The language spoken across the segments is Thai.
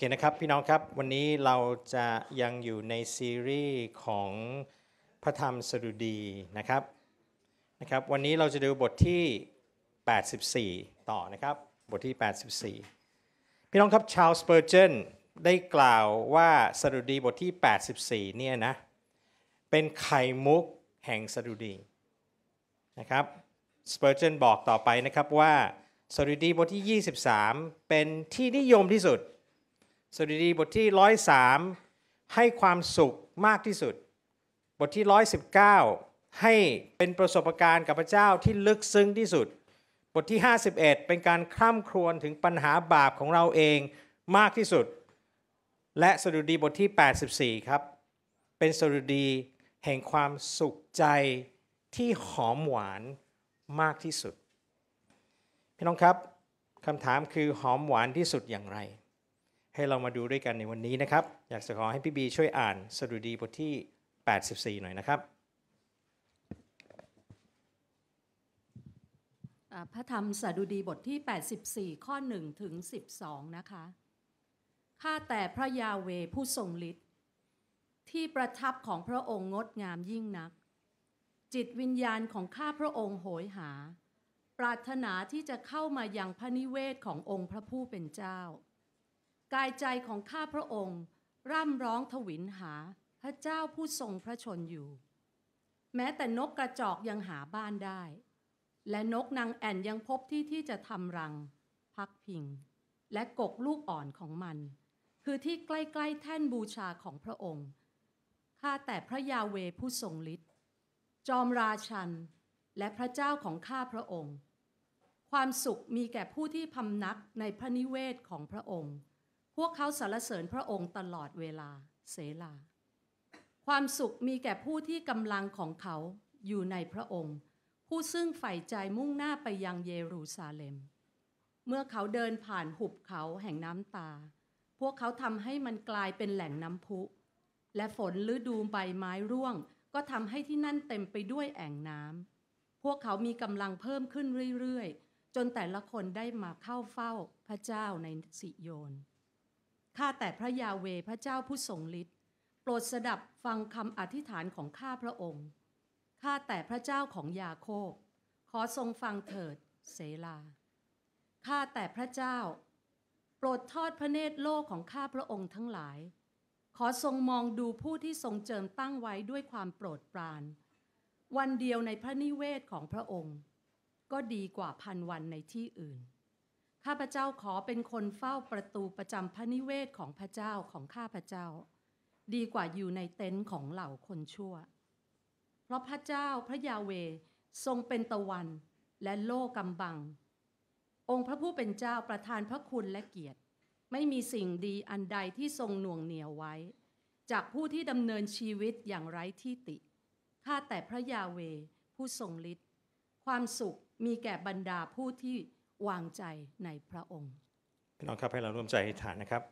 คนะครับพี่น้องครับ วันนี้เราจะยังอยู่ในซีรีส์ของพระธรรมสดุดีนะครับนะครับวันนี้เราจะดูบทที่ 84 ต่อนะครับ บทที่ 84 พี่น้องครับชาวสเปอร์เจนได้กล่าวว่าสดุดีบทที่ 84 เนี่ยนะ เป็นไข่มุกแห่งสดุดีนะครับสเปอร์เจนบอกต่อไปนะครับว่าสดุดีบทที่ 23 เป็นที่นิยมที่สุดสดุดีบทที่ร้อยสามให้ความสุขมากที่สุดบทที่ร้อยสิบเก้าให้เป็นประสบการณ์กับพระเจ้าที่ลึกซึ้งที่สุด บทที่ 51 เป็นการคร่ำครวญถึงปัญหาบาปของเราเองมากที่สุด และสดุดีบทที่ 84ครับเป็นสดุดีแห่งความสุขใจที่หอมหวานมากที่สุดพี่น้องครับคำถามคือหอมหวานที่สุดอย่างไรให้เรามาดูด้วยกันในวันนี้นะครับ อยากจะขอให้พี่บีช่วยอ่านสดุดีบทที่ 84 หน่อยนะครับพระธรรมสดุดีบทที่ 84 ข้อ 1 ถึง 12 นะคะข้าแต่พระยาเวผู้ทรงฤทธิ์ที่ประทับของพระองค์งดงามยิ่งนัก จิตวิญญาณของข้าพระองค์โหยหา ปรารถนาที่จะเข้ามายังพระนิเวศขององค์พระผู้เป็นเจ้ากายใจของข้าพระองค์ร่ำร้องทวิลหาพระเจ้าผู้ทรงพระชนอยู่ แม้แต่นกกระจอกยังหาบ้านได้ และนกนางแอ่นยังพบที่ที่จะทำรัง พักพิงและกกลูกอ่อนของมัน คือที่ใกล้ๆแท่นบูชาของพระองค์ข้าแต่พระยาเวผู้ทรงฤทธิ์จอมราชันและพระเจ้าของข้าพระองค์ ความสุขมีแก่ผู้ที่พำนักในพระนิเวศของพระองค์วกเขาสรรเสริญพระองค์ตลอดเวลาเสลา ความสุขมีแก่ผู้ที่กำลังของเขาอยู่ในพระองค์ ผู้ซึ่งใฝ่ใจมุ่งหน้าไปยังเยรูซาเล็ม เมื่อเขาเดินผ่านหุบเขาแห่งน้ำตา พวกเขาทำให้มันกลายเป็นแหล่งน้ำพุ และฝนฤดูใบไม้ร่วง ก็ทำให้ที่นั่นเต็มไปด้วยแอ่งน้ำพวกเขามีกำลังเพิ่มขึ้นเรื่อยๆจนแต่ละคนได้มาเข้าเฝ้าพระเจ้าในสิโยนข้าแต่พระยาเวพระเจ้าผู้ทรงฤทธิ์โปรดสดับฟังคำอธิษฐานของข้าพระองค์ ข้าแต่พระเจ้าของยาโคบ ขอทรงฟังเถิด เสลาข้าแต่พระเจ้า โปรดทอดพระเนตรโลกของข้าพระองค์ทั้งหลาย ขอทรงมองดูผู้ที่ทรงเจิมตั้งไว้ด้วยความโปรดปราน วันเดียวในพระนิเวศของพระองค์ ก็ดีกว่าพันวันในที่อื่นข้าพเจ้าขอเป็นคนเฝ้าประตูประจำพระนิเวศของพระเจ้าของข้าพเจ้า ดีกว่าอยู่ในเต็นท์ของเหล่าคนชั่ว เพราะพระเจ้าพระยาเวทรงเป็นตะวันและโลกกำบัง องค์พระผู้เป็นเจ้าประทานพระคุณและเกียรติ ไม่มีสิ่งดีอันใดที่ทรงหน่วงเหนียวไว้ จากผู้ที่ดำเนินชีวิตอย่างไร้ที่ติข้าแต่พระยาเวผู้ทรงฤทธิ์ความสุขมีแก่บรรดาผู้ที่วางใจในพระองค์พี่น้องครับให้เราร่วมใจอธิษฐานนะครับ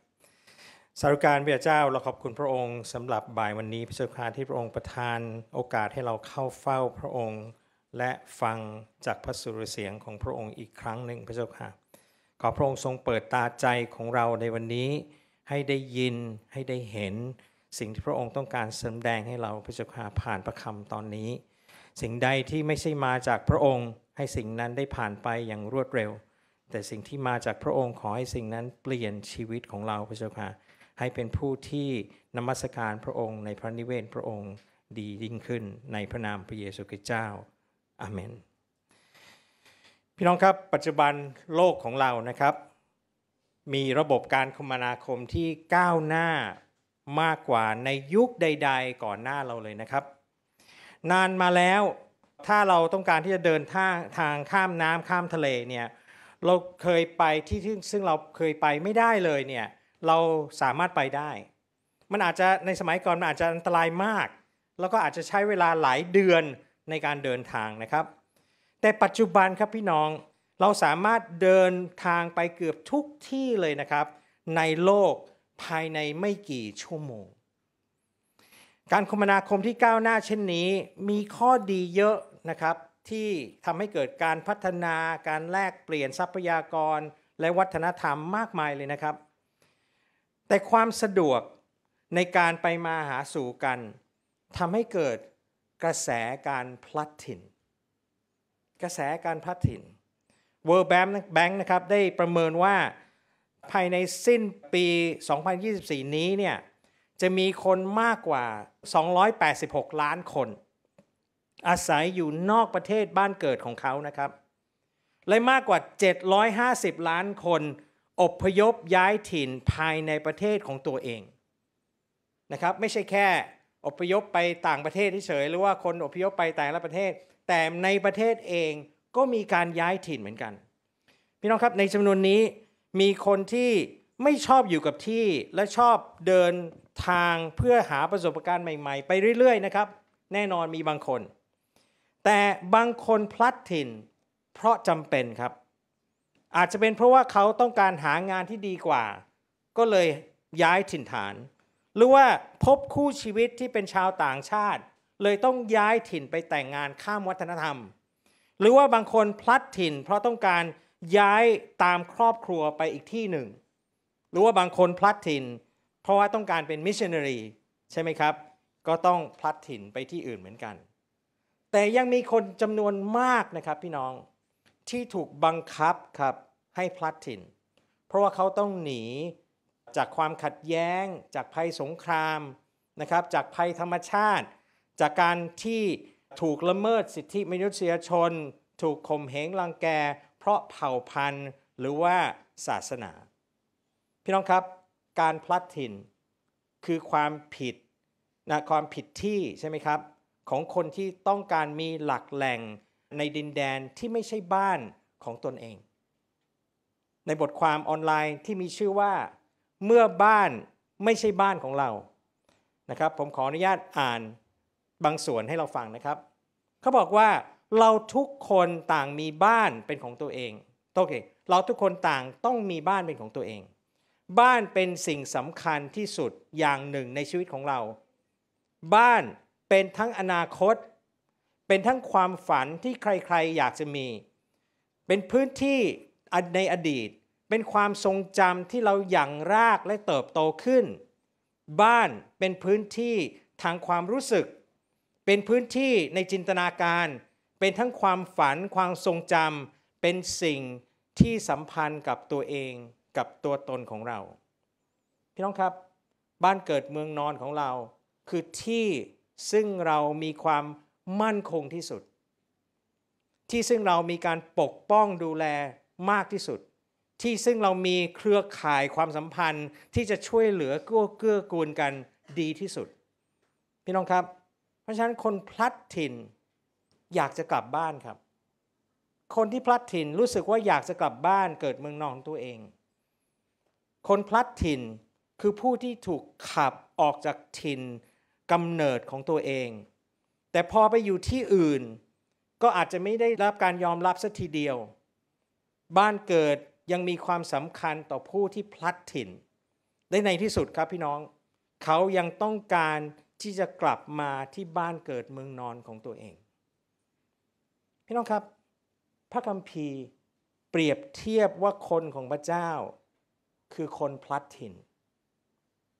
สารุการพระเจ้าเราขอบคุณพระองค์สำหรับบ่ายวันนี้ พระเจ้าค่ะที่พระองค์ประทาน โอกาสให้เราเข้าเฝ้าพระองค์ และฟังจากพระสุรเสียงของพระองค์อีกครั้งหนึ่งพระเจ้าค่ะขอพระองค์ทรงเปิดตาใจของเราในวันนี้ให้ได้ยินให้ได้เห็นสิ่งที่พระองค์ต้องการเสริมแดงให้เราพระเจ้าค่ะผ่านประคำตอนนี้ สิ่งใดที่ไม่ใช่มาจากพระองค์ให้สิ่งนั้นได้ผ่านไปอย่างรวดเร็ว แต่สิ่งที่มาจากพระองค์ขอให้สิ่งนั้นเปลี่ยนชีวิตของเราพระเจ้าค่ะให้เป็นผู้ที่นมัสการพระองค์ในพระนิเวศพระองค์ดียิ่งขึ้นในพระนามพระเยซูคริสต์เจ้าอาเมนพี่น้องครับปัจจุบันโลกของเรานะครับ มีระบบการคมนาคมที่ก้าวหน้ามากกว่าในยุคใดๆก่อนหน้าเราเลยนะครับ นานมาแล้วถ้าเราต้องการที่จะเดินท่าทางข้ามน้ำข้ามทะเลเนี่ยเราเคยไปที่ซึ่งเราเคยไปไม่ได้เลยเนี่ยเราสามารถไปได้ มันอาจจะในสมัยก่อนมันอาจจะอันตรายมากแล้วก็อาจจะใช้เวลาหลายเดือนในการเดินทางนะครับ แต่ปัจจุบันครับพี่น้อง เราสามารถเดินทางไปเกือบทุกที่เลยนะครับ ในโลกภายในไม่กี่ชั่วโมง การคมนาคมที่ก้าวหน้าเช่นนี้มีข้อดีเยอะนะครับที่ทำให้เกิดการพัฒนาการแลกเปลี่ยนทรัพยากรและวัฒนธรรมมากมายเลยนะครับ แต่ความสะดวกในการไปมาหาสู่กันทำให้เกิดกระแสการพลัดถิ่น กระแสการพลัดถิ่น World Bank นะครับได้ประเมินว่าภายในสิ้นปี 2024 นี้เนี่ยจะมีคนมากกว่า 286 ล้านคนอาศัยอยู่นอกประเทศบ้านเกิดของเขานะครับ และมากกว่า 750 ล้านคน อพยพย้ายถิ่นภายในประเทศของตัวเองนะครับไม่ใช่แค่อพยพไปต่างประเทศเฉยหรือว่าคนอพยพไปแต่ละประเทศ แต่ในประเทศเองก็มีการย้ายถิ่นเหมือนกันพี่น้องครับ ในจำนวนนี้มีคนที่ไม่ชอบอยู่กับที่และชอบเดินทางเพื่อหาประสบการณ์ใหม่ๆไปเรื่อยๆนะครับแน่นอนมีบางคนแต่บางคนพลัดถิ่น เพราะจำเป็นครับ อาจจะเป็นเพราะว่าเขาต้องการหางานที่ดีกว่า ก็เลยย้ายถิ่นฐาน หรือว่าพบคู่ชีวิตที่เป็นชาวต่างชาติ เลยต้องย้ายถิ่นไปแต่งงานข้ามวัฒนธรรม หรือว่าบางคนพลัดถิ่น เพราะต้องการย้ายตามครอบครัวไปอีกที่หนึ่ง หรือว่าบางคนพลัดถิ่น เพราะว่าต้องการเป็นมิชชันนารีใช่ไหมครับ ก็ต้องพลัดถิ่นไปที่อื่นเหมือนกันแต่ยังมีคนจำนวนมากนะครับ พี่น้องที่ถูกบังคับครับ ให้พลัดถิ่น เพราะว่าเขาต้องหนีจากความขัดแย้ง จากภัยสงครามนะครับ จากภัยธรรมชาติ จากการที่ถูกละเมิดสิทธิมนุษยชน ถูกข่มเหงรังแก เพราะเผ่าพันธุ์หรือว่าศาสนา พี่น้องครับการพลัดถิ่น คือความผิดนะความผิดที่ใช่ไหมครับของคนที่ต้องการมีหลักแหล่งในดินแดนที่ไม่ใช่บ้านของตนเอง ในบทความออนไลน์ที่มีชื่อว่าเมื่อบ้านไม่ใช่บ้านของเรา นะครับผมขออนุญาตอ่านบางส่วนให้เราฟังนะครับ เขาบอกว่าเราทุกคนต่างมีบ้านเป็นของตัวเองโอเคเราทุกคนต่างต้องมีบ้านเป็นของตัวเอง บ้านเป็นสิ่งสำคัญที่สุดอย่างหนึ่งในชีวิตของเรา บ้านเป็นทั้งอนาคต เป็นทั้งความฝันที่ใครๆอยากจะมี เป็นพื้นที่ในอดีต เป็นความทรงจำที่เราหยั่งรากและเติบโตขึ้น บ้านเป็นพื้นที่ทางความรู้สึก เป็นพื้นที่ในจินตนาการ เป็นทั้งความฝันความทรงจำเป็นสิ่งที่สัมพันธ์กับตัวเองกับตัวตนของเรา พี่น้องครับบ้านเกิดเมืองนอนของเราคือที่ซึ่งเรามีความมั่นคงที่สุด ที่ซึ่งเรามีการปกป้องดูแลมากที่สุด ที่ซึ่งเรามีเครือข่ายความสัมพันธ์ที่จะช่วยเหลือกู้เกื้อกูลกันดีที่สุด พี่น้องครับ เพราะฉะนั้นคนพลัดถิ่นอยากจะกลับบ้านครับ คนที่พลัดถิ่นรู้สึกว่าอยากจะกลับบ้านเกิดเมืองนอนตัวเอง คนพลัดถิ่น คือผู้ที่ถูกขับออกจากถิ่นกำเนิดของตัวเอง แต่พอไปอยู่ที่อื่น ก็อาจจะไม่ได้รับการยอมรับสักทีเดียว บ้านเกิดยังมีความสำคัญต่อผู้ที่พลัดถิ่น ได้ในที่สุดครับพี่น้องเขายังต้องการที่จะกลับมาที่บ้านเกิดเมืองนอนของตัวเอง พี่น้องครับ พระคัมภีร์เปรียบเทียบว่าคนของพระเจ้า คือคนพลัดถิ่น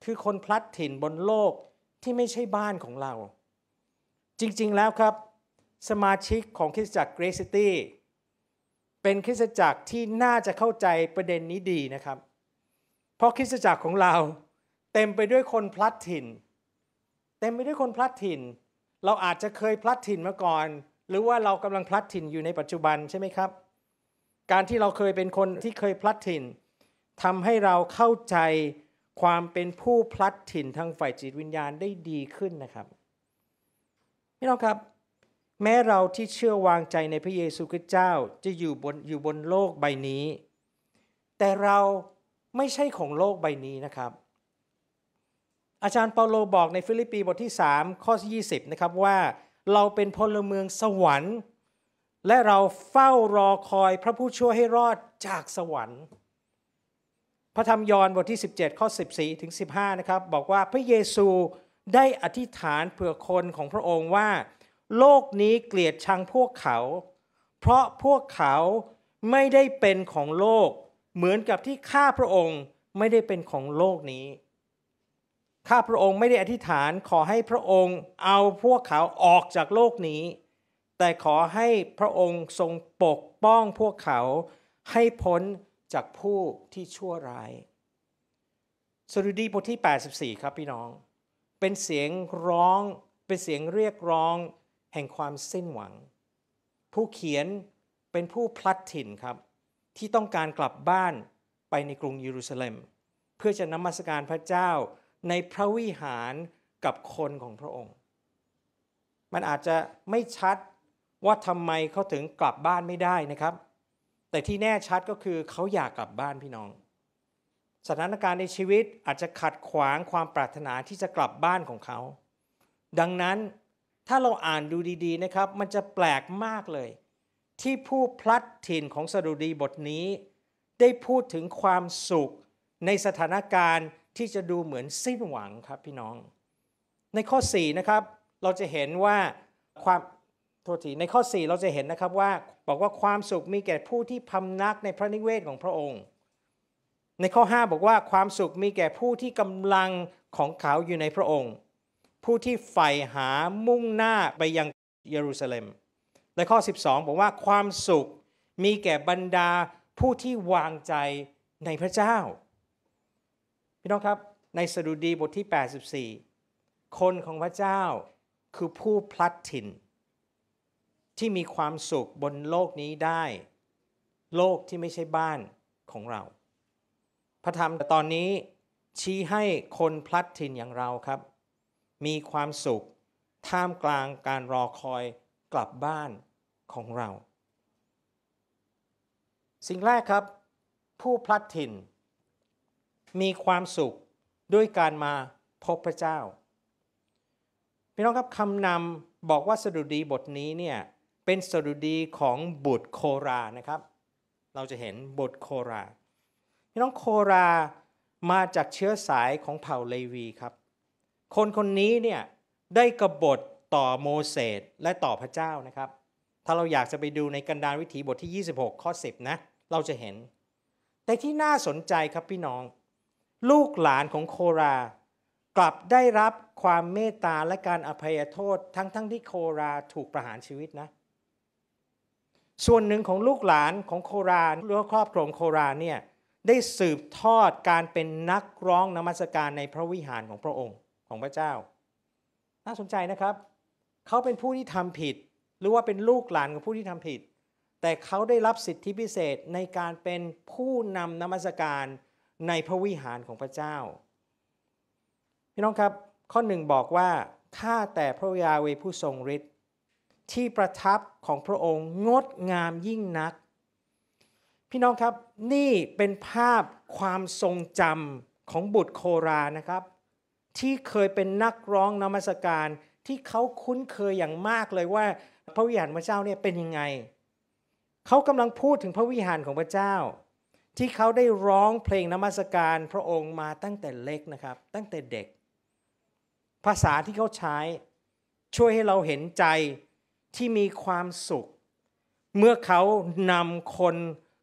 คือคนพลัดถิ่นบนโลกที่ไม่ใช่บ้านของเรา จริงๆแล้วครับ สมาชิกของคริสตจักรเกรซิตี้เป็นคริสตจักรที่น่าจะเข้าใจประเด็นนี้ดีนะครับ เพราะคริสตจักรของเรา เต็มไปด้วยคนพลัดถิ่น เต็มไปด้วยคนพลัดถิ่น เราอาจจะเคยพลัดถิ่นมาก่อน หรือว่าเรากำลังพลัดถิ่นอยู่ในปัจจุบันใช่ไหมครับ การที่เราเคยเป็นคนที่เคยพลัดถิ่น ทำให้เราเข้าใจความเป็นผู้พลัดถิ่นทางฝ่ายจิตวิญญาณได้ดีขึ้นนะครับพี่น้องครับแม้เราที่เชื่อวางใจในพระเยซูคริสต์เจ้าจะอยู่บนอยู่บนโลกใบนี้ แต่เราไม่ใช่ของโลกใบนี้นะครับ อาจารย์เปาโลบอกในฟิลิปปีบทที่ 3ข้อ20 นะครับว่าเราเป็นพลเมืองสวรรค์และเราเฝ้ารอคอยพระผู้ช่วยให้รอดจากสวรรค์ระธรรมยอห์นบทที่17 ข้อ 14 ถึง 15 นะครับบอกว่าพระเยซูได้อธิษฐานเผื่อคนของพระองค์ว่า โลกนี้เกลียดชังพวกเขา เพราะพวกเขาไม่ได้เป็นของโลกเหมือนกับที่ข้าพระองค์ไม่ได้เป็นของโลกนี้ ข้าพระองค์ไม่ได้อธิษฐานขอให้พระองค์เอาพวกเขาออกจากโลกนี้ แต่ขอให้พระองค์ทรงปกป้องพวกเขาให้พ้นจากผู้ที่ชั่วร้าย สดุดีบทที่ 84 ครับพี่น้อง เป็นเสียงร้อง เป็นเสียงเรียกร้องแห่งความสิ้นหวัง ผู้เขียนเป็นผู้พลัดถิ่นครับ ที่ต้องการกลับบ้านไปในกรุงเยรูซาเล็ม เพื่อจะนมัสการพระเจ้าในพระวิหารกับคนของพระองค์ มันอาจจะไม่ชัดว่าทำไมเขาถึงกลับบ้านไม่ได้นะครับแต่ที่แน่ชัดก็คือเขาอยากกลับบ้านพี่น้อง สถานการณ์ในชีวิตอาจจะขัดขวางความปรารถนาที่จะกลับบ้านของเขาดังนั้นถ้าเราอ่านดูดี ๆ นะครับ มันจะแปลกมากเลย ที่ผู้พลัดถิ่นของสดุดีบทนี้ ได้พูดถึงความสุขในสถานการณ์ที่จะดูเหมือนสิ้นหวังครับพี่น้อง ในข้อ4นะครับเราจะเห็นว่าความทษทีในข้อ 4เราจะเห็นนะครับว่าบอกว่าความสุขมีแก่ผู้ที่พำนักในพระนิเวศของพระองค์ ในข้อ 5 บอกว่าความสุขมีแก่ผู้ที่กำลังของเขาอยู่ในพระองค์ ผู้ที่ใฝ่หามุ่งหน้าไปยังเยรูซาเล็ม ในข้อ 12 บอกว่าความสุขมีแก่บรรดาผู้ที่วางใจในพระเจ้าพี่น้องครับในสดุดีบทที่ 84 คนของพระเจ้าคือผู้พลัดถิ่นที่มีความสุขบนโลกนี้ได้ โลกที่ไม่ใช่บ้านของเรา พระธรรมตอนนี้ชี้ให้คนพลัดถิ่นอย่างเราครับ มีความสุขท่ามกลางการรอคอยกลับบ้านของเรา สิ่งแรกครับ ผู้พลัดถิ่นมีความสุขด้วยการมาพบพระเจ้าพี่น้องครับคำนำบอกว่าสดุดีบทนี้เนี่ยเป็นสรุดีของบุตรโครานะครับ เราจะเห็นบุตรโครา พี่น้องโครามาจากเชื้อสายของเผ่าเลวีครับ คนคนนี้เนี่ยได้กบฏต่อโมเสสและต่อพระเจ้านะครับ ถ้าเราอยากจะไปดูในกันดารวิถี บทที่ 26 ข้อ10นะ เราจะเห็น แต่ที่น่าสนใจครับพี่น้อง ลูกหลานของโครากลับได้รับความเมตตาและการอภัยโทษทั้งทั้งที่โคราถูกประหารชีวิตนะเส่วนหนึ่งของลูกหลานของโครานหรือครอบครองโครานเนี่ยได้สืบทอดการเป็นนักร้องนมัสการในพระวิหารของพระองค์ของพระเจ้า น่าสนใจนะครับ เขาเป็นผู้ที่ทำผิด หรือว่าเป็นลูกหลานของผู้ที่ทำผิด แต่เขาได้รับสิทธิพิเศษในการเป็นผู้นำนมัสการในพระวิหารของพระเจ้าพี่น้องครับข้อหนึ่งบอกว่าข้าแต่พระยาเวผู้ทรงฤทธิ์ที่ประทับของพระองค์งดงามยิ่งนัก พี่น้องครับนี่เป็นภาพความทรงจำของบุตรโครานะครับ ที่เคยเป็นนักร้องนมัสการที่เขาคุ้นเคยอย่างมากเลยว่า พระวิหารพระเจ้าเนี่ยเป็นยังไงเขากำลังพูดถึงพระวิหารของพระเจ้า ที่เขาได้ร้องเพลงนมัสการพระองค์มาตั้งแต่เล็กนะครับ ตั้งแต่เด็ก ภาษาที่เขาใช้ช่วยให้เราเห็นใจที่มีความสุข เมื่อเขานำคน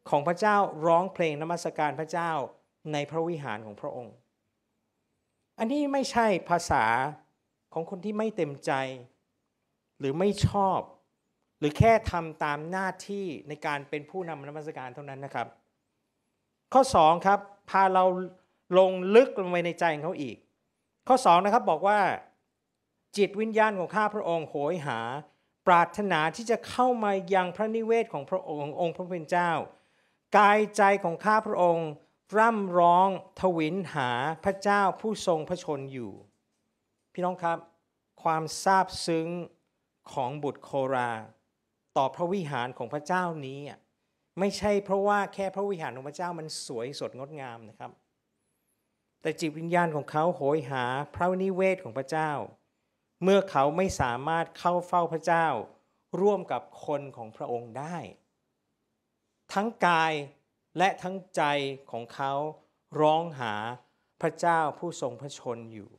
ของพระเจ้าร้องเพลงนมัสการพระเจ้าในพระวิหารของพระองค์ อันนี้ไม่ใช่ภาษาของคนที่ไม่เต็มใจหรือไม่ชอบ หรือแค่ทำตามหน้าที่ในการเป็นผู้นำนมัสการเท่านั้นนะครับ ข้อ2ครับ พาเราลงลึกลงไปในใจของเขาอีก ข้อ2นะครับบอกว่า จิตวิญญาณของข้าพระองค์โหยหาปรารถนาที่จะเข้ามายังพระนิเวศของพระองค์องค์พระผู้เป็นเจ้า กายใจของข้าพระองค์ร่ำร้องทวินหาพระเจ้าผู้ทรงพระชนอยู่ พี่น้องครับความซาบซึ้งของบุตรโครา ต่อพระวิหารของพระเจ้านี้ ไม่ใช่เพราะว่าแค่พระวิหารของพระเจ้ามันสวยสดงดงามนะครับ แต่จิตวิญญาณของเขาโหยหาพระนิเวศของพระเจ้าเมื่อเขาไม่สามารถเข้าเฝ้าพระเจ้า ร่วมกับคนของพระองค์ได้ ทั้งกายและทั้งใจของเขาร้องหาพระเจ้าผู้ทรงพระชนอยู่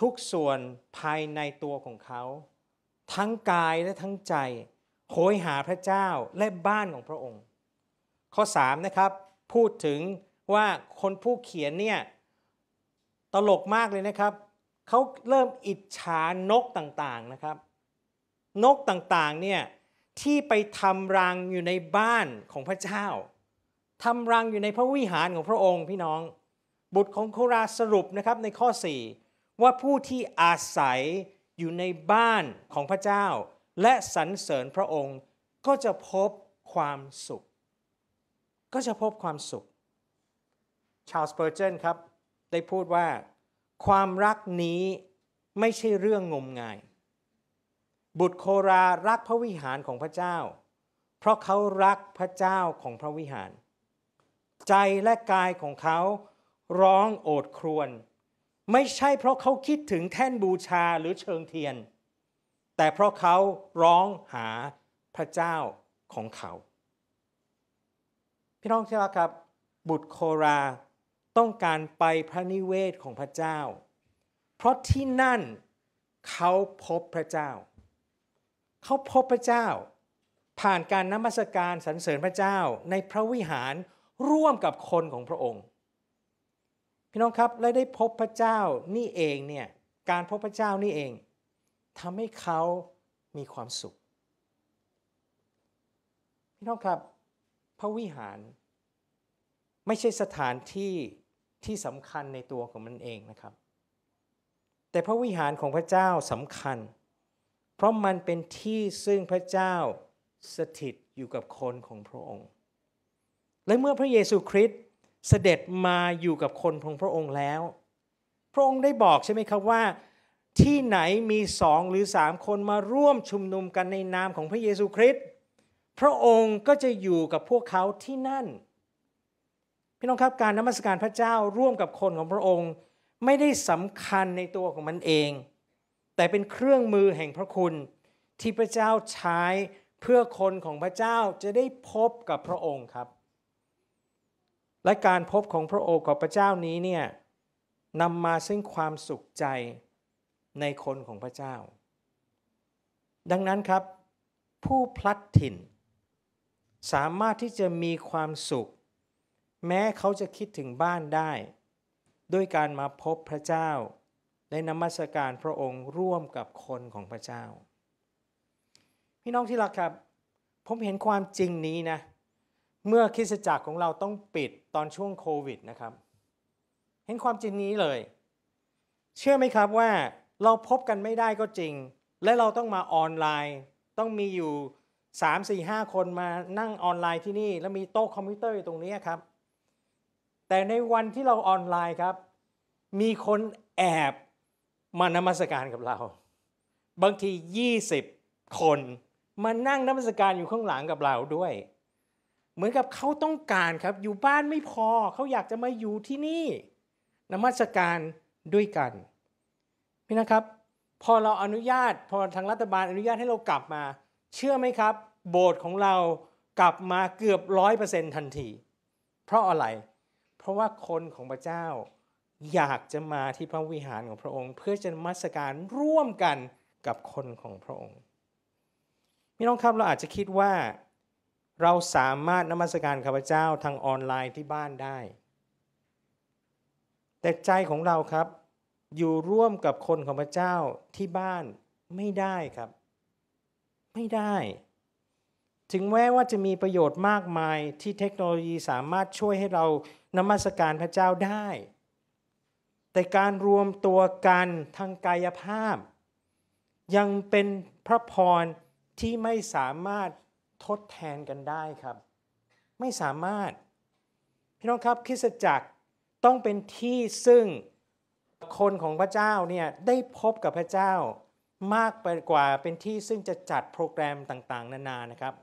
ทุกส่วนภายในตัวของเขา ทั้งกายและทั้งใจโหยหาพระเจ้าและบ้านของพระองค์ ข้อ 3 นะครับพูดถึงว่าคนผู้เขียนเนี่ยตลกมากเลยนะครับเขาเริ่มอิจฉานกต่างๆนะครับ นกต่างๆเนี่ยที่ไปทำรังอยู่ในบ้านของพระเจ้าทำรังอยู่ในพระวิหารของพระองค์พี่น้อง บุตรของโคราสรุปนะครับในข้อ 4 ว่าผู้ที่อาศัยอยู่ในบ้านของพระเจ้า และสรรเสริญพระองค์ ก็จะพบความสุข ก็จะพบความสุข ชาลส์เปอร์เจนครับ ได้พูดว่าความรักนี้ไม่ใช่เรื่องงมงาย บุตรโครารักพระวิหารของพระเจ้า เพราะเขารักพระเจ้าของพระวิหาร ใจและกายของเขาร้องโอดครวญไม่ใช่เพราะเขาคิดถึงแท่นบูชาหรือเชิงเทียน แต่เพราะเขาร้องหาพระเจ้าของเขา พี่น้องที่รักครับบุตรโคราต้องการไปพระนิเวศของพระเจ้า เพราะที่นั่นเขาพบพระเจ้า เขาพบพระเจ้า ผ่านการนมัสการสรรเสริญพระเจ้าในพระวิหารร่วมกับคนของพระองค์พี่น้องครับและได้พบพระเจ้านี่เองเนี่ยการพบพระเจ้านี่เองทำให้เขามีความสุข พี่น้องครับพระวิหารไม่ใช่สถานที่ที่สำคัญในตัวของมันเองนะครับ แต่พระวิหารของพระเจ้าสำคัญ เพราะมันเป็นที่ซึ่งพระเจ้าสถิตอยู่กับคนของพระองค์ และเมื่อพระเยซูคริสต์เสด็จมาอยู่กับคนของพระองค์แล้ว พระองค์ได้บอกใช่ไหมครับว่าที่ไหนมีสองหรือสามคนมาร่วมชุมนุมกันในนามของพระเยซูคริสต์พระองค์ก็จะอยู่กับพวกเขาที่นั่นี่น้องครับการนมัสการพระเจ้าร่วมกับคนของพระองค์ ไม่ได้สำคัญในตัวของมันเอง แต่เป็นเครื่องมือแห่งพระคุณที่พระเจ้าใช้เพื่อคนของพระเจ้าจะได้พบกับพระองค์ครับ และการพบของพระโอกับพระเจ้านี้เนี่ยนำมาซึ่งความสุขใจในคนของพระเจ้า ดังนั้นครับ ผู้พลัดถิ่นสามารถที่จะมีความสุขแม้เขาจะคิดถึงบ้านได้ ด้วยการมาพบพระเจ้า ในนมัสการพระองค์ร่วมกับคนของพระเจ้า พี่น้องที่รักครับผมเห็นความจริงนี้นะเมื่อคริสจักรของเราต้องปิดตอนช่วงโควิดนะครับเห็นความจริงนี้เลย เชื่อไหมครับว่าเราพบกันไม่ได้ก็จริง และเราต้องมาออนไลน์ ต้องมีอยู่3-4-5 คนมานั่งออนไลน์ที่นี่แล้วมีโต๊ะคอมพิวเตอร์อยู่ตรงนี้ครับแต่ในวันที่เราออนไลน์ครับ มีคนแอบมานมัสการกับเรา บางที 20 คน มานั่งนมัสการอยู่ข้างหลังกับเราด้วย เหมือนกับเขาต้องการครับ อยู่บ้านไม่พอ เขาอยากจะมาอยู่ที่นี่ นมัสการด้วยกัน พี่นะครับ พอเราอนุญาต พอทางรัฐบาลอนุญาตให้เรากลับมา เชื่อไหมครับ โบสถ์ของเรากลับมาเกือบร้อยเปอร์เซ็นต์ทันที เพราะอะไรเพราะว่าคนของพระเจ้าอยากจะมาที่พระวิหารของพระองค์ เพื่อจะมัสการร่วมกันกับคนของพระองค์พี่น้องครับเราอาจจะคิดว่าเราสามารถนมัสการข้าพเจ้าทางออนไลน์ที่บ้านได้ แต่ใจของเราครับ อยู่ร่วมกับคนของพระเจ้าที่บ้านไม่ได้ครับ ไม่ได้ถึงแม้ว่าจะมีประโยชน์มากมาย ที่เทคโนโลยีสามารถช่วยให้เรานมัสการพระเจ้าได้ แต่การรวมตัวกันทางกายภาพ ยังเป็นพระพรที่ไม่สามารถทดแทนกันได้ครับ ไม่สามารถพี่น้องครับคริสจักรต้องเป็นที่ซึ่งคนของพระเจ้าเนี่ยได้พบกับพระเจ้ามากไปกว่าเป็นที่ซึ่งจะจัดโปรแกรมต่างๆ นานานะครับ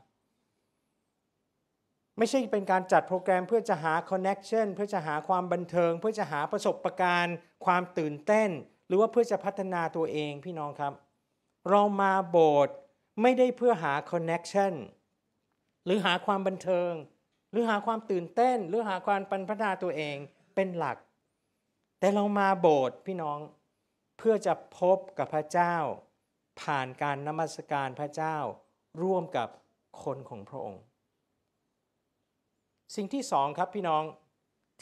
ไม่ใช่เป็นการจัดโปรแกรมเพื่อจะหาคอนเน็ชันเพื่อจะหาความบันเทิง เพื่อจะหาประสบะการณ์ ความตื่นเต้น หรือว่าเพื่อจะพัฒนาตัวเองพี่น้องครับ เรามาโบสถ์ไม่ได้เพื่อหาคอนเน็ชันหรือหาความบันเทิง หรือหาความตื่นเต้น หรือหาความปันพัฒนาตัวเองเป็นหลัก แต่เรามาโบสถ์พี่น้องเพื่อจะพบกับพระเจ้า ผ่านการนมัสการพระเจ้า ร่วมกับคนของพระองค์สิ่งที่สองครับพี่น้อง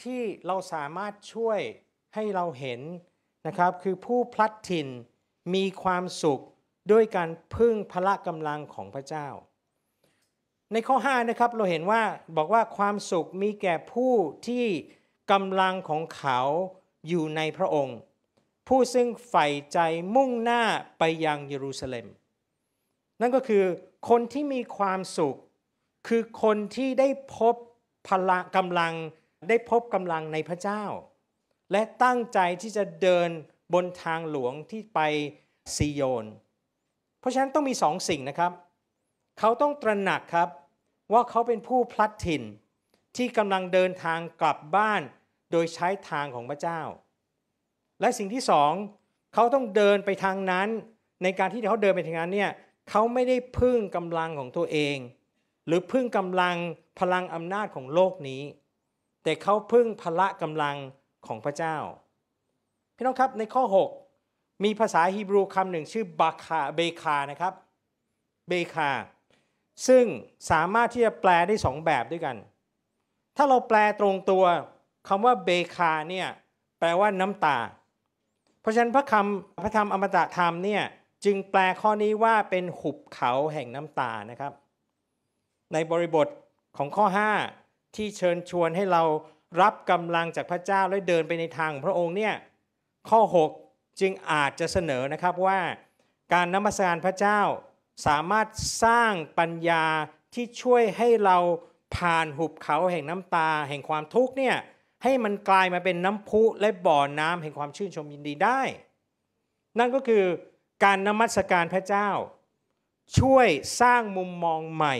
ที่เราสามารถช่วยให้เราเห็นนะครับคือผู้พลัดถิ่นมีความสุขด้วยการพึ่งพละกำลังของพระเจ้าในข้อ5นะครับเราเห็นว่าบอกว่าความสุขมีแก่ผู้ที่กำลังของเขาอยู่ในพระองค์ผู้ซึ่งใฝ่ใจมุ่งหน้าไปยังเยรูซาเล็ม นั่นก็คือคนที่มีความสุขคือคนที่ได้พบพละกำลังได้พบกำลังในพระเจ้า และตั้งใจที่จะเดินบนทางหลวงที่ไปซีโยน เพราะฉะนั้นต้องมีสองสิ่งนะครับ เขาต้องตระหนักครับว่าเขาเป็นผู้พลัดถิ่นที่กำลังเดินทางกลับบ้านโดยใช้ทางของพระเจ้า และสิ่งที่สองเขาต้องเดินไปทางนั้นในการที่เขาเดินไปทางนั้นเนี่ยเขาไม่ได้พึ่งกำลังของตัวเอง หรือพึ่งกำลังพลังอำนาจของโลกนี้ แต่เขาพึ่งพละกำลังของพระเจ้า พี่น้องครับในข้อ 6 มีภาษาฮีบรูคำหนึ่งชื่อบาคาเบคานะครับเบคา ซึ่งสามารถที่จะแปลได้สองแบบด้วยกัน ถ้าเราแปลตรงตัวคำว่าเบคาเนี่ยแปลว่าน้ำตา เพราะฉะนั้นพระคำพระธรรมอมตะธรรมเนี่ยจึงแปลข้อนี้ว่าเป็นหุบเขาแห่งน้ำตานะครับ ในบริบทของข้อ 5ที่เชิญชวนให้เรารับกำลังจากพระเจ้าและเดินไปในทางพระองค์เนี่ยข้อ 6จึงอาจจะเสนอนะครับว่า การนมัสการพระเจ้าสามารถสร้างปัญญาที่ช่วยให้เราผ่านหุบเขาแห่งน้ำตาแห่งความทุกข์เนี่ยให้มันกลายมาเป็นน้ำพุและบ่อน้ำแห่งความชื่นชมยินดีได้ นั่นก็คือการนมัสการพระเจ้า ช่วยสร้างมุมมองใหม่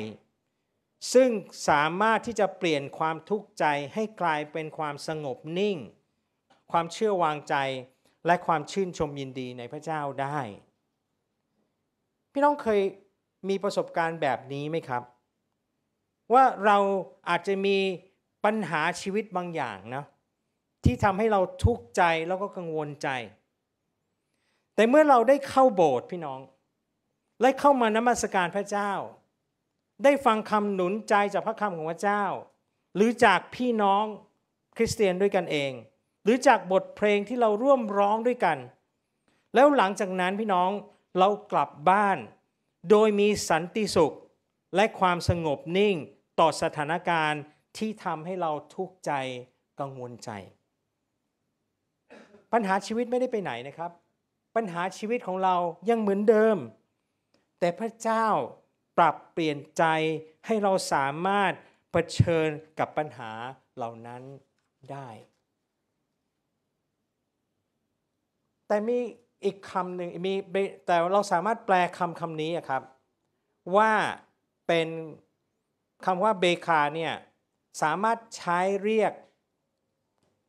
ซึ่งสามารถที่จะเปลี่ยนความทุกข์ใจให้กลายเป็นความสงบนิ่ง ความเชื่อวางใจและความชื่นชมยินดีในพระเจ้าได้ พี่น้องเคยมีประสบการณ์แบบนี้ไหมครับ ว่าเราอาจจะมีปัญหาชีวิตบางอย่างนะที่ทำให้เราทุกข์ใจแล้วก็กังวลใจ แต่เมื่อเราได้เข้าโบสถ์พี่น้อง และเข้ามานมัสการพระเจ้าได้ฟังคำหนุนใจจากพระคำของพระเจ้า หรือจากพี่น้องคริสเตียนด้วยกันเอง หรือจากบทเพลงที่เราร่วมร้องด้วยกัน แล้วหลังจากนั้นพี่น้องเรากลับบ้าน โดยมีสันติสุขและความสงบนิ่งต่อสถานการณ์ที่ทำให้เราทุกข์ใจกังวลใจ ปัญหาชีวิตไม่ได้ไปไหนนะครับ ปัญหาชีวิตของเรายังเหมือนเดิม แต่พระเจ้าปรับเปลี่ยนใจให้เราสามารถเผชิญกับปัญหาเหล่านั้นได้ แต่มีอีกคำหนึ่งมีแต่เราสามารถแปลคำคำนี้ครับ ว่าเป็นคำว่าเบคาเนี่ยสามารถใช้เรียก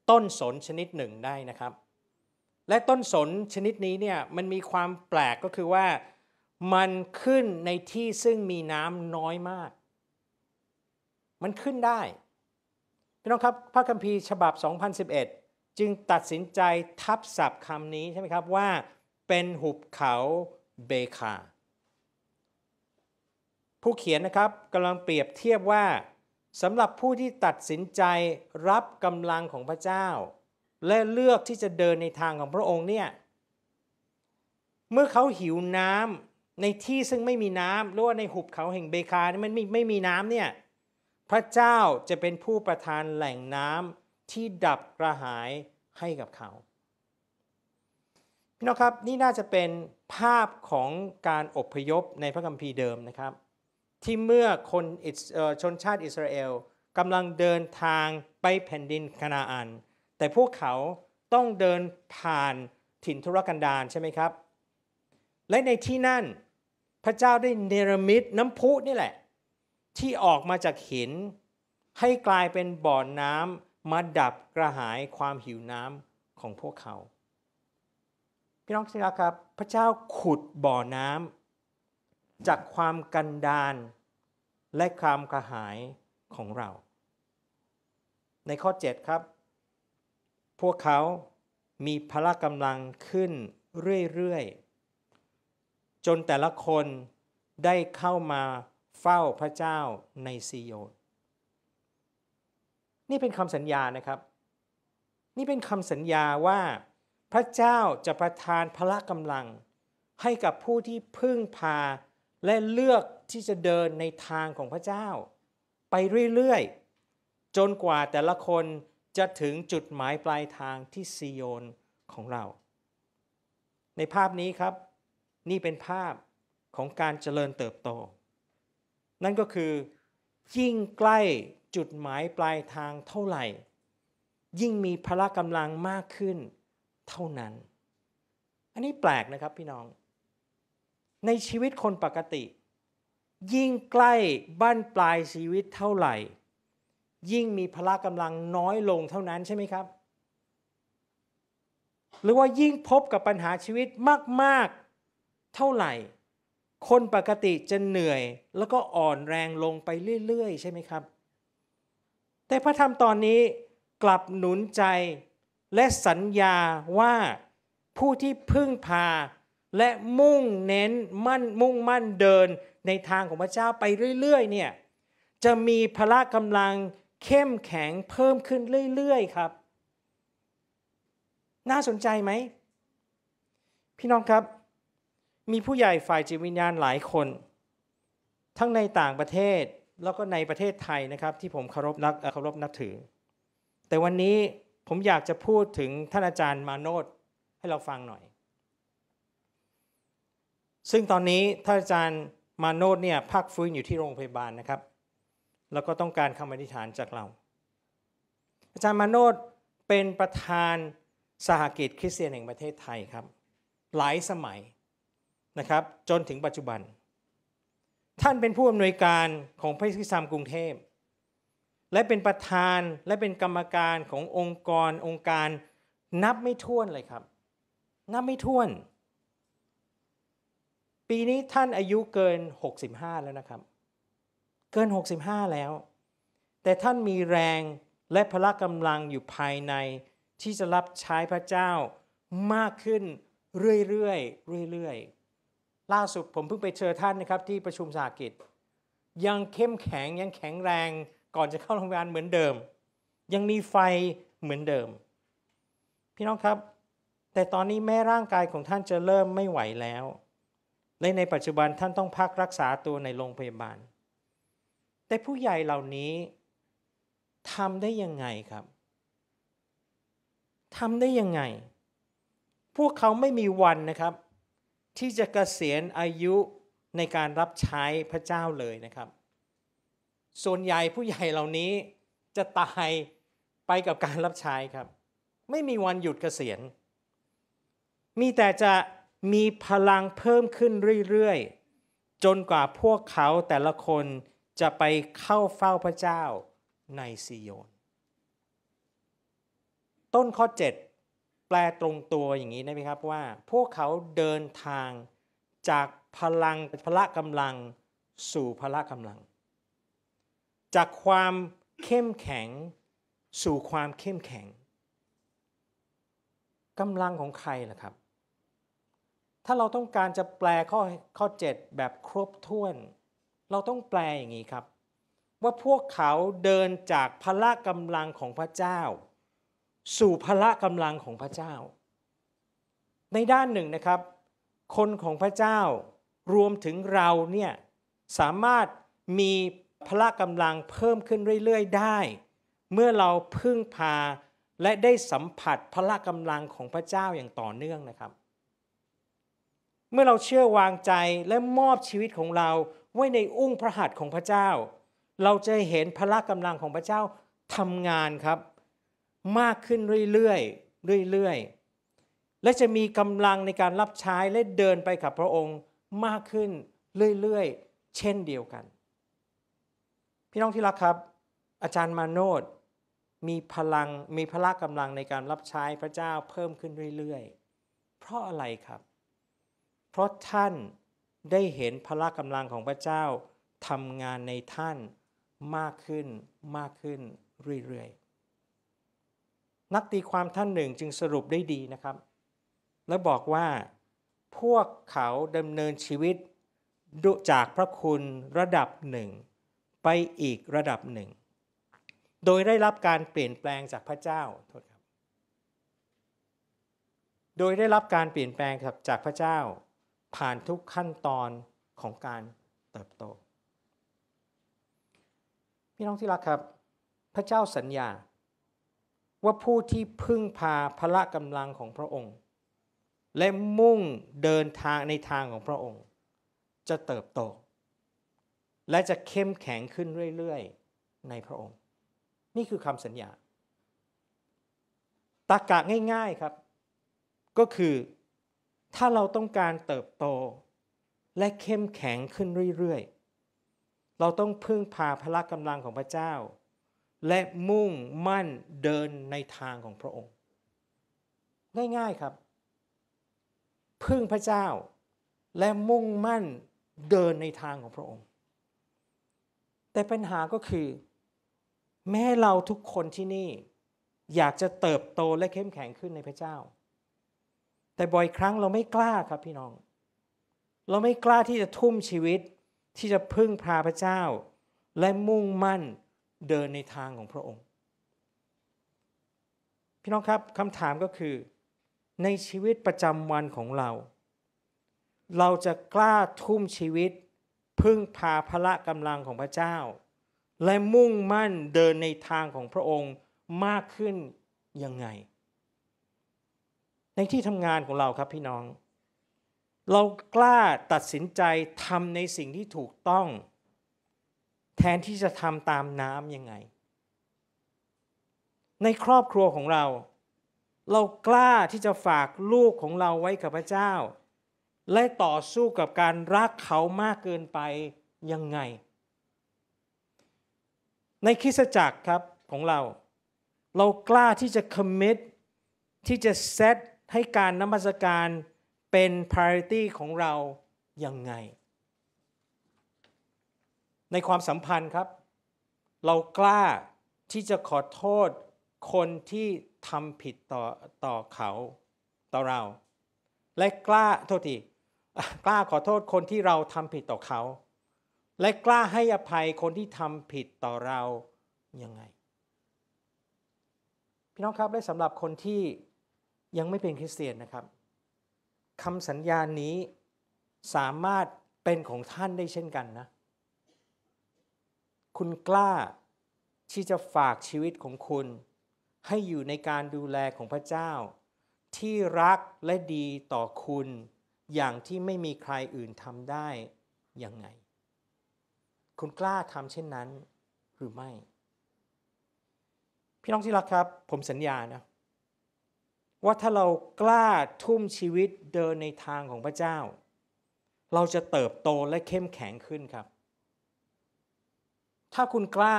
ต้นสนชนิดหนึ่งได้นะครับ และต้นสนชนิดนี้เนี่ยมันมีความแปลกก็คือว่ามันขึ้นในที่ซึ่งมีน้ำน้อยมาก มันขึ้นได้พี่น้องครับพระคัมภีร์ฉบับ 2011 จึงตัดสินใจทับศัพท์คำนี้ใช่ไหมครับว่า เป็นหุบเขาเบคา ผู้เขียนนะครับกำลังเปรียบเทียบว่าสำหรับผู้ที่ตัดสินใจรับกำลังของพระเจ้า และเลือกที่จะเดินในทางของพระองค์เนี่ยเมื่อเขาหิวน้ำในที่ซึ่งไม่มีน้ำหรือว่าในหุบเขาแห่งเบคาเนี่ยมันไม่ไม่มีน้ำเนี่ยพระเจ้าจะเป็นผู้ประทานแหล่งน้ำที่ดับกระหายให้กับเขาพี่น้องครับนี่น่าจะเป็นภาพของการอพยพในพระคัมภีร์เดิมนะครับ ที่เมื่อคนชนชาติอิสราเอลกำลังเดินทางไปแผ่นดินคณาอัน แต่พวกเขาต้องเดินผ่านถิ่นทุรกันดารใช่ไหมครับและในที่นั่นพระเจ้าได้เนรมิตน้ำพุนี่แหละ ที่ออกมาจากหิน ให้กลายเป็นบ่อน้ำมาดับกระหายความหิวน้ำของพวกเขาพี่น้องที่รักครับ พระเจ้าขุดบ่อน้ำจากความกันดานและความกระหายของเรา ในข้อ7ครับ พวกเขามีพละกำลังขึ้นเรื่อยๆจนแต่ละคนได้เข้ามาเฝ้าพระเจ้าในซีโยน นี่เป็นคำสัญญานะครับ นี่เป็นคำสัญญาว่า พระเจ้าจะประทานพละกำลัง ให้กับผู้ที่พึ่งพาและเลือกที่จะเดินในทางของพระเจ้า ไปเรื่อยๆ จนกว่าแต่ละคนจะถึงจุดหมายปลายทางที่ซีโยนของเรา ในภาพนี้ครับนี่เป็นภาพของการเจริญเติบโต นั่นก็คือ ยิ่งใกล้จุดหมายปลายทางเท่าไหร่ ยิ่งมีพละกำลังมากขึ้นเท่านั้น อันนี้แปลกนะครับพี่น้อง ในชีวิตคนปกติ ยิ่งใกล้บ้านปลายชีวิตเท่าไหร่ ยิ่งมีพละกำลังน้อยลงเท่านั้นใช่ไหมครับ หรือว่ายิ่งพบกับปัญหาชีวิตมากเท่าไหร่ คนปกติจะเหนื่อยแล้วก็อ่อนแรงลงไปเรื่อย ๆ ใช่ไหมครับ แต่พระธรรมตอนนี้กลับหนุนใจและสัญญาว่าผู้ที่พึ่งพา และมุ่งเน้นมั่นมุ่งมั่นเดินในทางของพระเจ้าไปเรื่อย ๆ เนี่ย จะมีพละกำลังเข้มแข็งเพิ่มขึ้นเรื่อย ๆ ครับ น่าสนใจไหม พี่น้องครับมีผู้ใหญ่ฝ่ายจิตวิญญาณหลายคน ทั้งในต่างประเทศแล้วก็ในประเทศไทยนะครับที่ผมเคารพนักเคารพนับถือ แต่วันนี้ผมอยากจะพูดถึงท่านอาจารย์มาโนดให้เราฟังหน่อย ซึ่งตอนนี้ท่านอาจารย์มาโนดเนี่ยพักฟื้นอยู่ที่โรงพยาบาลนะครับ แล้วก็ต้องการคำอธิษฐานจากเรา อาจารย์มาโนดเป็นประธาน สหกิจคริสเตียนแห่งประเทศไทยครับ หลายสมัยนะครับจนถึงปัจจุบัน ท่านเป็นผู้อำนวยการของพระคิสามกรุงเทพและเป็นประธานและเป็นกรรมการขององค์กรองค์การนับไม่ถ้วนเลยครับ นับไม่ถ้วน ปีนี้ท่านอายุเกิน 65 แล้วนะครับ เกิน 65 แล้ว แต่ท่านมีแรงและพละกำลังอยู่ภายในที่จะรับใช้พระเจ้ามากขึ้นเรื่อยๆเรื่อยๆล่าสุดผมเพิ่งไปเชิญท่านนะครับ ที่ประชุมสากิจยังเข้มแข็งยังแข็งแรงก่อนจะเข้าโรงพยาบาลเหมือนเดิม ยังมีไฟเหมือนเดิม พี่น้องครับ แต่ตอนนี้แม่ร่างกายของท่านจะเริ่มไม่ไหวแล้วและในปัจจุบันท่านต้องพักรักษาตัวในโรงพยาบาล แต่ผู้ใหญ่เหล่านี้ทำได้ยังไงครับทำได้ยังไง พวกเขาไม่มีวันนะครับที่จะกะเกษียณอายุในการรับใช้พระเจ้าเลยนะครับ ส่วนใหญ่ผู้ใหญ่เหล่านี้จะตายไปกับการรับใช้ครับ ไม่มีวันหยุดเกษียณ มีแต่จะมีพลังเพิ่มขึ้นเรื่อย ๆ จนกว่าพวกเขาแต่ละคนจะไปเข้าเฝ้าพระเจ้าในซีโยน ต้นข้อ 7แปลตรงตัวอย่างนี้ได้ไหมครับว่า พวกเขาเดินทางจากพลังพละกำลัง สู่พละกำลัง จากความเข้มแข็ง สู่ความเข้มแข็งกำลังของใครล่ะครับ ถ้าเราต้องการจะแปลข้อข้อ 7 แบบครบถ้วน เราต้องแปลอย่างนี้ครับ ว่าพวกเขาเดินจากพละกำลังของพระเจ้าสู่พละกำลังของพระเจ้า ในด้านหนึ่งนะครับ คนของพระเจ้ารวมถึงเราเนี่ยสามารถมีพละกำลังเพิ่มขึ้นเรื่อยๆได้ เมื่อเราพึ่งพาและได้สัมผัสพละกำลังของพระเจ้าอย่างต่อเนื่องนะครับ เมื่อเราเชื่อวางใจและมอบชีวิตของเราไว้ในอุ้งพระหัตถ์ของพระเจ้า เราจะเห็นพละกำลังของพระเจ้าทำงานครับมากขึ้นเรื่อยๆ เรื่อยๆ และจะมีกำลังในการรับใช้และเดินไปกับพระองค์มากขึ้นเรื่อยๆ เช่นเดียวกันพี่น้องที่รักครับ อาจารย์มาโนดมีพลังมีพละกำลังในการรับใช้พระเจ้าเพิ่มขึ้นเรื่อยๆ เพราะอะไรครับ เพราะท่านได้เห็นพละกำลังของพระเจ้าทำงานในท่านมากขึ้นมากขึ้นเรื่อยๆนักตีความท่านหนึ่งจึงสรุปได้ดีนะครับ และบอกว่าพวกเขาดำเนินชีวิตจากพระคุณระดับหนึ่ง ไปอีกระดับหนึ่ง โดยได้รับการเปลี่ยนแปลงจากพระเจ้าโทษครับ โดยได้รับการเปลี่ยนแปลงจากพระเจ้าผ่านทุกขั้นตอนของการเติบโต พี่น้องที่รักครับ พระเจ้าสัญญาว่าผู้ที่พึ่งพาพละกำลังของพระองค์ และมุ่งเดินทางในทางของพระองค์ จะเติบโต และจะเข้มแข็งขึ้นเรื่อยๆในพระองค์ นี่คือคำสัญญาตากะง่ายๆครับ ก็คือถ้าเราต้องการเติบโต และเข้มแข็งขึ้นเรื่อยๆเราต้องพึ่งพาพละกำลังของพระเจ้าและมุ่งมั่นเดินในทางของพระองค์ง่ายๆครับ พึ่งพระเจ้า และมุ่งมั่นเดินในทางของพระองค์ แต่ปัญหาก็คือ แม้เราทุกคนที่นี่ อยากจะเติบโตและเข้มแข็งขึ้นในพระเจ้า แต่บ่อยครั้งเราไม่กล้าครับพี่น้อง เราไม่กล้าที่จะทุ่มชีวิต ที่จะพึ่งพาพระเจ้า และมุ่งมั่นเดินในทางของพระองค์ พี่น้องครับคำถามก็คือในชีวิตประจำวันของเรา เราจะกล้าทุ่มชีวิต พึ่งพาพละกำลังของพระเจ้า และมุ่งมั่นเดินในทางของพระองค์มากขึ้นยังไง ในที่ทำงานของเราครับพี่น้อง เรากล้าตัดสินใจทำในสิ่งที่ถูกต้องแทนที่จะทำตามน้ำยังไง ในครอบครัวของเรา เรากล้าที่จะฝากลูกของเราไว้กับพระเจ้า และต่อสู้กับการรักเขามากเกินไปยังไง ในคริสตจักรครับของเรา เรากล้าที่จะคอมมิตที่จะเซตให้การนมัสการเป็นพาริตี้ของเรายังไงในความสัมพันธ์ครับ เรากล้าที่จะขอโทษคนที่ทำผิดต่อต่อเขาต่อเรา และกล้าโทษที กล้าขอโทษคนที่เราทำผิดต่อเขา และกล้าให้อภัยคนที่ทำผิดต่อเรายังไงพี่น้องครับและสำหรับคนที่ยังไม่เป็นคริสเตียนนะครับคำสัญญานี้สามารถเป็นของท่านได้เช่นกันนะคุณกล้าที่จะฝากชีวิตของคุณ ให้อยู่ในการดูแลของพระเจ้า ที่รักและดีต่อคุณอย่างที่ไม่มีใครอื่นทำได้ยังไง คุณกล้าทำเช่นนั้นหรือไม่ พี่น้องที่รักครับ ผมสัญญานะ ว่าถ้าเรากล้าทุ่มชีวิตเดินในทางของพระเจ้า เราจะเติบโตและเข้มแข็งขึ้นครับถ้าคุณกล้า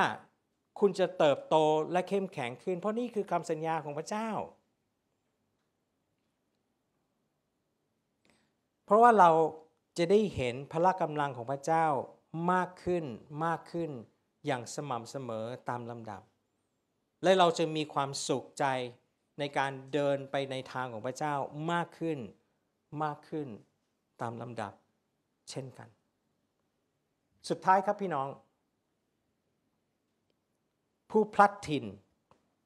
คุณจะเติบโตและเข้มแข็งขึ้น เพราะนี่คือคำสัญญาของพระเจ้า เพราะว่าเราจะได้เห็นพละกำลังของพระเจ้ามากขึ้นมากขึ้นอย่างสม่ำเสมอตามลำดับ และเราจะมีความสุขใจในการเดินไปในทางของพระเจ้ามากขึ้น มากขึ้นตามลำดับ เช่นกัน สุดท้ายครับพี่น้องผู้พลัดถิ่น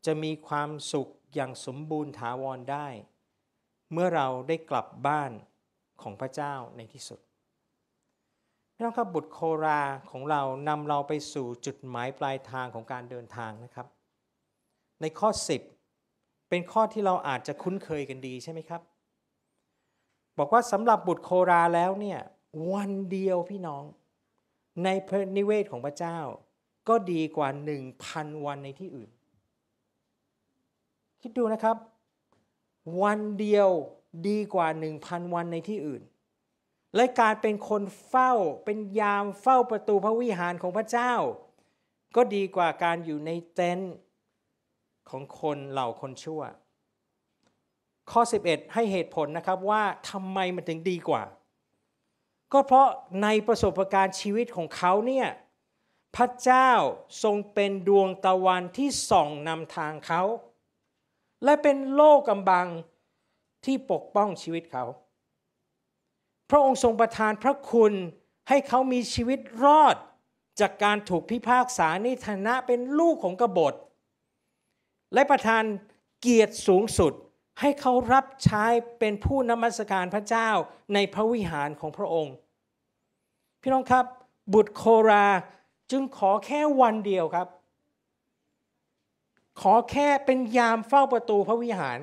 จะมีความสุขอย่างสมบูรณ์ถาวรได้ เมื่อเราได้กลับบ้านของพระเจ้าในที่สุดน้องครับบุตรโคราของเรานำเราไปสู่จุดหมายปลายทางของการเดินทางนะครับ ในข้อ 10 เป็นข้อที่เราอาจจะคุ้นเคยกันดีใช่ไหมครับ บอกว่าสำหรับบุตรโคราแล้วเนี่ยวันเดียวพี่น้องในพระนิเวศของพระเจ้าก็ดีกว่าหนึ่งพันวันในที่อื่น คิดดูนะครับ วันเดียวดีกว่าหนึ่งพันวันในที่อื่น และการเป็นคนเฝ้าเป็นยามเฝ้าประตูพระวิหารของพระเจ้า ก็ดีกว่าการอยู่ในเต็นท์ของคนเหล่าคนชั่ว ข้อ 11 ให้เหตุผลนะครับว่าทำไมมันถึงดีกว่า ก็เพราะในประสบการณ์ชีวิตของเขาเนี่ยพระเจ้าทรงเป็นดวงตะวันที่ส่องนำทางเขา และเป็นโลกกำบังที่ปกป้องชีวิตเขา พระองค์ทรงประทานพระคุณให้เขามีชีวิตรอด จากการถูกพิพากษาในฐานะเป็นลูกของกบฏ และประทานเกียรติสูงสุดให้เขารับใช้เป็นผู้นมัสการพระเจ้าในพระวิหารของพระองค์ พี่น้องครับ บุตรโคราจึงขอแค่วันเดียวครับ ขอแค่เป็นยามเฝ้าประตูพระวิหาร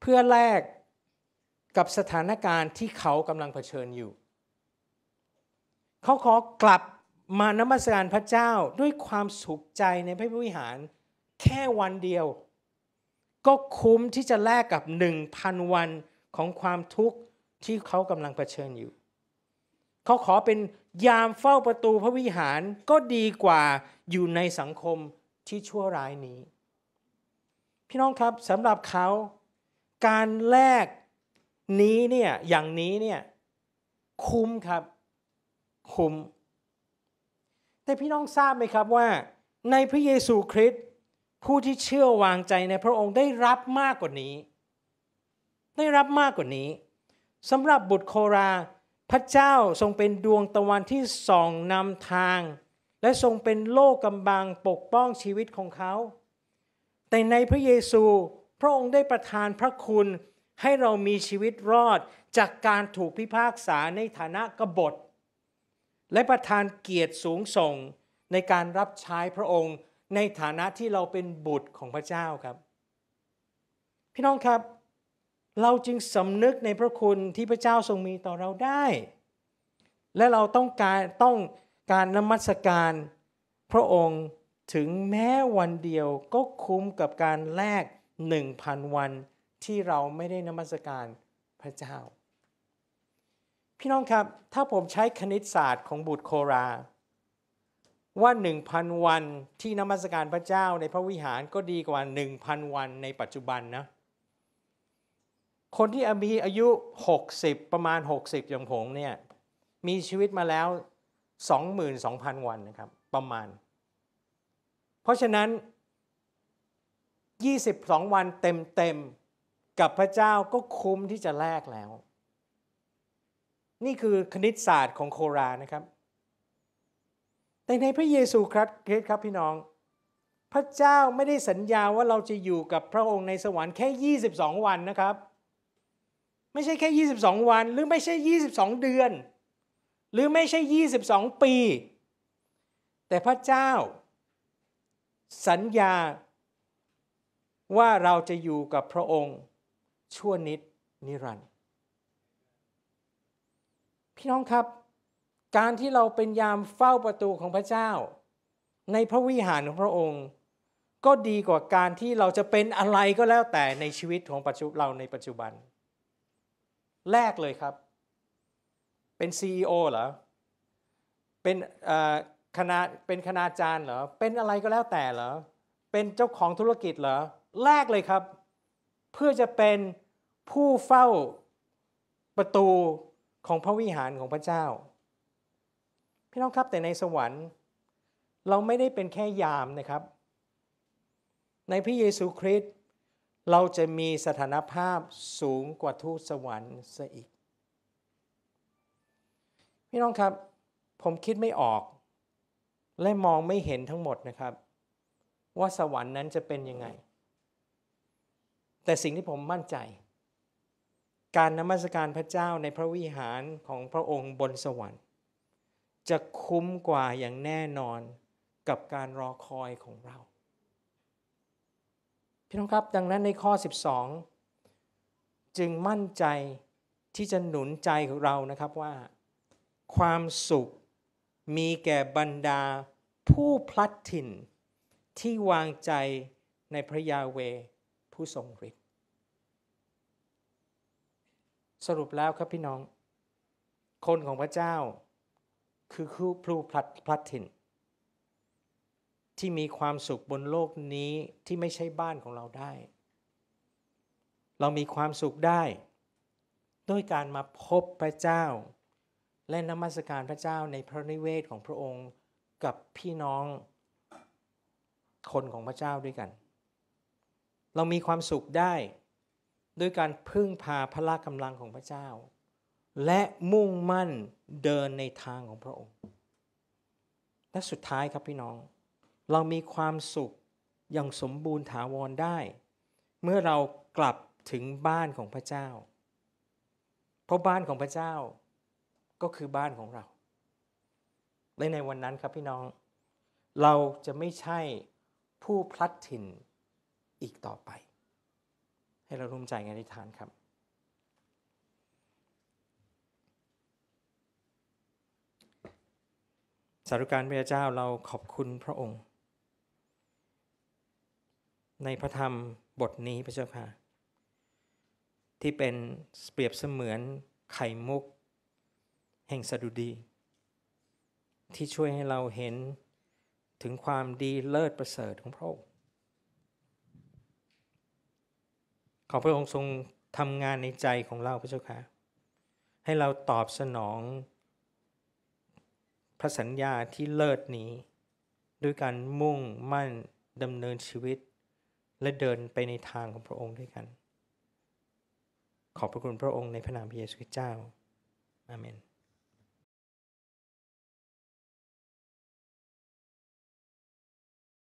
เพื่อแลกกับสถานการณ์ที่เขากำลังเผชิญอยู่ เขาขอกลับมานมัสการพระเจ้าด้วยความสุขใจในพระวิหาร แค่วันเดียว ก็คุ้มที่จะแลกกับหนึ่งพันวันของความทุกข์ที่เขากำลังเผชิญอยู่เขาขอเป็นยามเฝ้าประตูพระวิหารก็ดีกว่าอยู่ในสังคมที่ชั่วร้ายนี้ พี่น้องครับสำหรับเขาการแลกนี้เนี่ยอย่างนี้เนี่ยคุ้มครับคุ้มแต่พี่น้องทราบไหมครับว่า ในพระเยซูคริสต์ผู้ที่เชื่อวางใจในพระองค์ได้รับมากกว่านี้ ได้รับมากกว่านี้สำหรับบุตรโคราพระเจ้าทรงเป็นดวงตะวันที่ส่องนำทาง และทรงเป็นโลกกำบังปกป้องชีวิตของเขา แต่ในพระเยซู พระองค์ได้ประทานพระคุณให้เรามีชีวิตรอดจากการถูกพิพากษาในฐานะกบฏ และประทานเกียรติสูงส่งในการรับใช้พระองค์ในฐานะที่เราเป็นบุตรของพระเจ้าครับ พี่น้องครับเราจึงสำนึกในพระคุณที่พระเจ้าทรงมีต่อเราได้ และเราต้องการต้องการนมัสการพระองค์ถึงแม้วันเดียวก็คุ้มกับการแลกหนึ่งพันวัน ที่เราไม่ได้นมัสการพระเจ้า พี่น้องครับถ้าผมใช้คณิตศาสตร์ของบุตรโครา ว่าหนึ่งพันวันที่นมัสการพระเจ้าในพระวิหารก็ดีกว่าหนึ่งพันวันในปัจจุบันนะเคนที่มีอายุ 60 ประมาณ 60 อย่างผมเนี่ยมีชีวิตมาแล้ว 22,000 วันนะครับประมาณ เพราะฉะนั้น 22 วันเต็มๆ กับพระเจ้าก็คุ้มที่จะแลกแล้ว นี่คือคณิตศาสตร์ของโครานะครับ แต่ในพระเยซูครับครครับพี่น้อง พระเจ้าไม่ได้สัญญาว่าเราจะอยู่กับพระองค์ในสวรรค์แค่ 22 วันนะครับไม่ใช่แค่22 วันหรือไม่ใช่ 22 เดือน หรือไม่ใช่ 22 ปี แต่พระเจ้า สัญญาว่าเราจะอยู่กับพระองค์ชั่วนิด นิรันดร์พี่น้องครับ การที่เราเป็นยามเฝ้าประตูของพระเจ้า ในพระวิหารของพระองค์ ก็ดีกว่าการที่เราจะเป็นอะไรก็แล้วแต่ในชีวิตของปัจจุเราในปัจจุบันแรกเลยครับ เป็น CEO เหรอเป็นคณะเป็นคณาจารย์เหรอเป็นอะไรก็แล้วแต่เหรอเป็นเจ้าของธุรกิจเหรอแรกเลยครับ เพื่อจะเป็นผู้เฝ้าประตูของพระวิหารของพระเจ้า พี่น้องครับแต่ในสวรรค์ เราไม่ได้เป็นแค่ยามนะครับ ในพระเยซูคริสต์เราจะมีสถานภาพสูงกว่าทูตสวรรค์ซะอีกพี่น้องครับผมคิดไม่ออก และมองไม่เห็นทั้งหมดนะครับ ว่าสวรรค์นั้นจะเป็นยังไง แต่สิ่งที่ผมมั่นใจ การนมัสการพระเจ้าในพระวิหารของพระองค์บนสวรรค์ จะคุ้มกว่าอย่างแน่นอนกับการรอคอยของเราพี่น้องครับ ดังนั้นในข้อ 12 จึงมั่นใจที่จะหนุนใจของเรานะครับ ว่าความสุขมีแก่บรรดาผู้พลัดถิ่น ที่วางใจในพระยาเวผู้ทรงฤทธิ์สรุปแล้วครับพี่น้อง คนของพระเจ้าคือผู้พลัดพลัดถิ่นที่มีความสุขบนโลกนี้ที่ไม่ใช่บ้านของเราได้ เรามีความสุขได้ด้วยการมาพบพระเจ้า และนมัสการพระเจ้าในพระนิเวศของพระองค์กับพี่น้องคนของพระเจ้าด้วยกัน เรามีความสุขได้ด้วยการพึ่งพาพละกำลังของพระเจ้า และมุ่งมั่นเดินในทางของพระองค์ และสุดท้ายครับพี่น้องเรามีความสุขอย่างสมบูรณ์ถาวรได้ เมื่อเรากลับถึงบ้านของพระเจ้า เพราะ บ้านของพระเจ้าก็คือบ้านของเราและในวันนั้นครับพี่น้อง เราจะไม่ใช่ผู้พลัดถิ่นอีกต่อไป ให้เราร่วมใจนอธิษฐานครับสารุการพระเจ้าเราขอบคุณพระองค์ในพระธรรมบทนี้ พระเจ้าค่ะ ที่เป็นเปรียบเสมือนไข่มุก แห่งสดุดี ที่ช่วยให้เราเห็นถึงความดีเลิศประเสริฐของพระองค์ขอพระองค์ทรงทำงานในใจของเรา พระเจ้าค่ะ ให้เราตอบสนอง พระสัญญาที่เลิศนี้ ด้วยการมุ่งมั่นดำเนินชีวิตและเดินไปในทางของพระองค์ด้วยกัน ขอบพระคุณพระองค์ในพระนามพระเยซูคริสต์เจ้า อาเมน